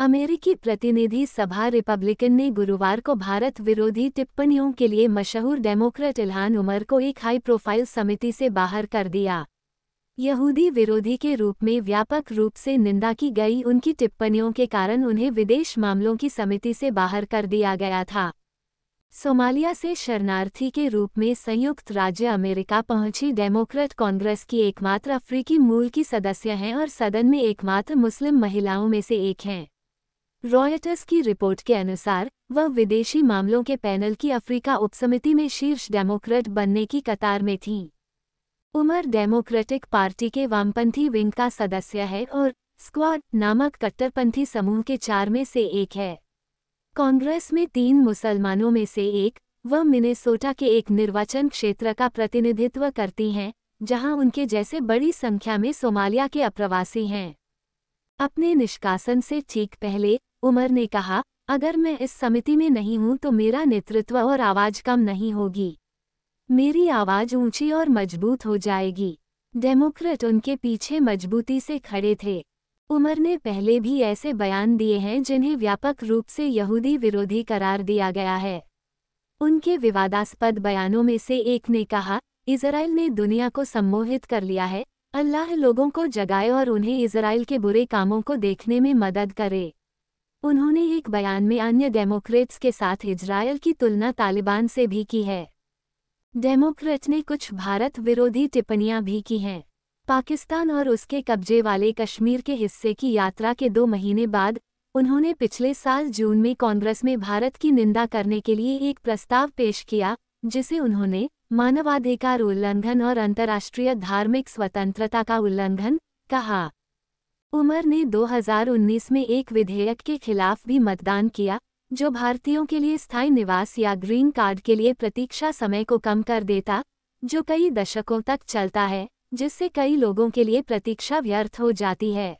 अमेरिकी प्रतिनिधि सभा रिपब्लिकन ने गुरुवार को भारत विरोधी टिप्पणियों के लिए मशहूर डेमोक्रेट इल्हान उमर को एक हाई प्रोफाइल समिति से बाहर कर दिया यहूदी विरोधी के रूप में व्यापक रूप से निंदा की गई उनकी टिप्पणियों के कारण उन्हें विदेश मामलों की समिति से बाहर कर दिया गया था सोमालिया से शरणार्थी के रूप में संयुक्त राज्य अमेरिका पहुंची डेमोक्रेट कांग्रेस की एकमात्र अफ्रीकी मूल की सदस्य हैं और सदन में एकमात्र मुस्लिम महिलाओं में से एक हैं रॉयटर्स की रिपोर्ट के अनुसार वह विदेशी मामलों के पैनल की अफ्रीका उपसमिति में शीर्ष डेमोक्रेट बनने की कतार में थीं उमर डेमोक्रेटिक पार्टी के वामपंथी विंग का सदस्य है और स्क्वाड नामक कट्टरपंथी समूह के चार में से एक है कांग्रेस में तीन मुसलमानों में से एक वह मिनेसोटा के एक निर्वाचन क्षेत्र का प्रतिनिधित्व करती हैं जहां उनके जैसे बड़ी संख्या में सोमालिया के अप्रवासी हैं अपने निष्कासन से ठीक पहले उमर ने कहा अगर मैं इस समिति में नहीं हूं तो मेरा नेतृत्व और आवाज़ कम नहीं होगी मेरी आवाज़ ऊंची और मजबूत हो जाएगी डेमोक्रेट उनके पीछे मजबूती से खड़े थे उमर ने पहले भी ऐसे बयान दिए हैं जिन्हें व्यापक रूप से यहूदी विरोधी करार दिया गया है उनके विवादास्पद बयानों में से एक ने कहा इसराइल ने दुनिया को सम्मोहित कर लिया है अल्लाह लोगों को जगाए और उन्हें इसराइल के बुरे कामों को देखने में मदद करे उन्होंने एक बयान में अन्य डेमोक्रेट्स के साथ इजरायल की तुलना तालिबान से भी की है डेमोक्रेट ने कुछ भारत विरोधी टिप्पणियां भी की हैं पाकिस्तान और उसके कब्जे वाले कश्मीर के हिस्से की यात्रा के दो महीने बाद उन्होंने पिछले साल जून में कांग्रेस में भारत की निंदा करने के लिए एक प्रस्ताव पेश किया जिसे उन्होंने मानवाधिकार उल्लंघन और अंतर्राष्ट्रीय धार्मिक स्वतंत्रता का उल्लंघन कहा उमर ने 2019 में एक विधेयक के खिलाफ भी मतदान किया जो भारतीयों के लिए स्थायी निवास या ग्रीन कार्ड के लिए प्रतीक्षा समय को कम कर देता जो कई दशकों तक चलता है जिससे कई लोगों के लिए प्रतीक्षा व्यर्थ हो जाती है